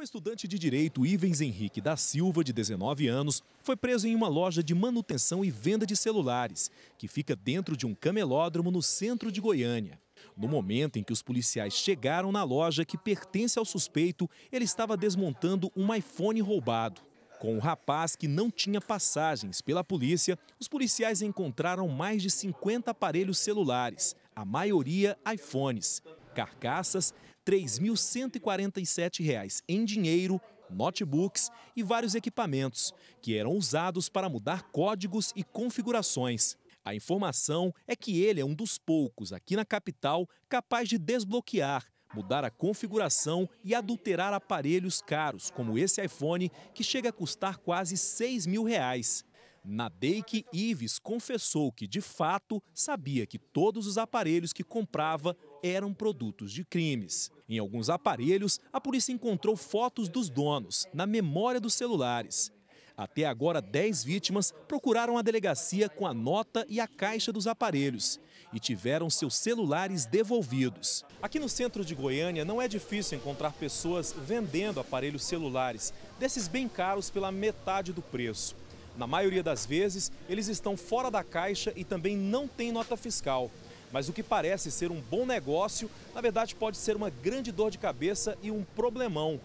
Um estudante de direito Ivens Henrique da Silva, de 19 anos, foi preso em uma loja de manutenção e venda de celulares, que fica dentro de um camelódromo no centro de Goiânia. No momento em que os policiais chegaram na loja que pertence ao suspeito, ele estava desmontando um iPhone roubado. Com o um rapaz que não tinha passagens pela polícia, os policiais encontraram mais de 50 aparelhos celulares, a maioria iPhones, carcaças R$ reais em dinheiro, notebooks e vários equipamentos, que eram usados para mudar códigos e configurações. A informação é que ele é um dos poucos aqui na capital capaz de desbloquear, mudar a configuração e adulterar aparelhos caros, como esse iPhone, que chega a custar quase 6 mil reais. Nadeik Ives confessou que, de fato, sabia que todos os aparelhos que comprava eram produtos de crimes. Em alguns aparelhos, a polícia encontrou fotos dos donos na memória dos celulares. Até agora, 10 vítimas procuraram a delegacia com a nota e a caixa dos aparelhos e tiveram seus celulares devolvidos. Aqui no centro de Goiânia não é difícil encontrar pessoas vendendo aparelhos celulares, desses bem caros pela metade do preço. Na maioria das vezes, eles estão fora da caixa e também não têm nota fiscal. Mas o que parece ser um bom negócio, na verdade pode ser uma grande dor de cabeça e um problemão.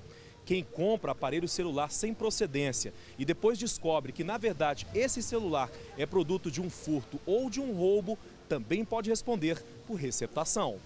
Quem compra aparelho celular sem procedência e depois descobre que, na verdade, esse celular é produto de um furto ou de um roubo, também pode responder por receptação.